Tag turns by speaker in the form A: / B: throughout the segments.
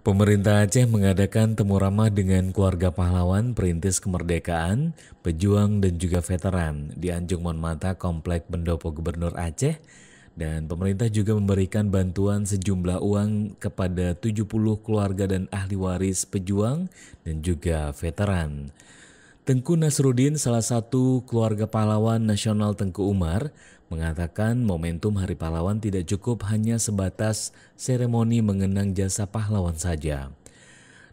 A: Pemerintah Aceh mengadakan temu ramah dengan keluarga pahlawan perintis kemerdekaan, pejuang dan juga veteran di Anjung Monmata Komplek Pendopo Gubernur Aceh dan pemerintah juga memberikan bantuan sejumlah uang kepada 70 keluarga dan ahli waris pejuang dan juga veteran. Tengku Nasrudin, salah satu keluarga pahlawan nasional Tengku Umar, mengatakan momentum Hari Pahlawan tidak cukup hanya sebatas seremoni mengenang jasa pahlawan saja.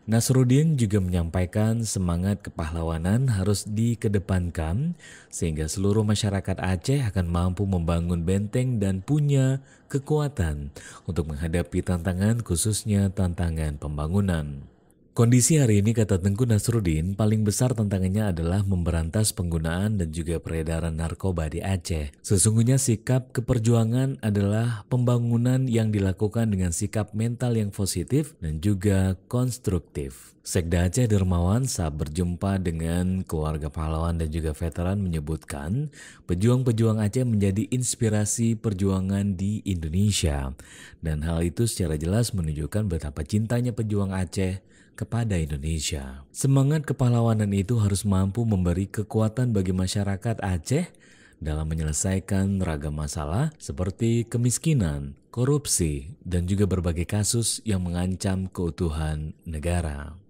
A: Nasruddin juga menyampaikan semangat kepahlawanan harus dikedepankan sehingga seluruh masyarakat Aceh akan mampu membangun benteng dan punya kekuatan untuk menghadapi tantangan khususnya tantangan pembangunan. Kondisi hari ini kata Tengku Nasrudin, paling besar tantangannya adalah memberantas penggunaan dan juga peredaran narkoba di Aceh. Sesungguhnya sikap keperjuangan adalah pembangunan yang dilakukan dengan sikap mental yang positif dan juga konstruktif. Sekda Aceh Dermawan saat berjumpa dengan keluarga pahlawan dan juga veteran menyebutkan pejuang-pejuang Aceh menjadi inspirasi perjuangan di Indonesia. Dan hal itu secara jelas menunjukkan betapa cintanya pejuang Aceh kepada Indonesia. Semangat kepahlawanan itu harus mampu memberi kekuatan bagi masyarakat Aceh dalam menyelesaikan ragam masalah seperti kemiskinan, korupsi, dan juga berbagai kasus yang mengancam keutuhan negara.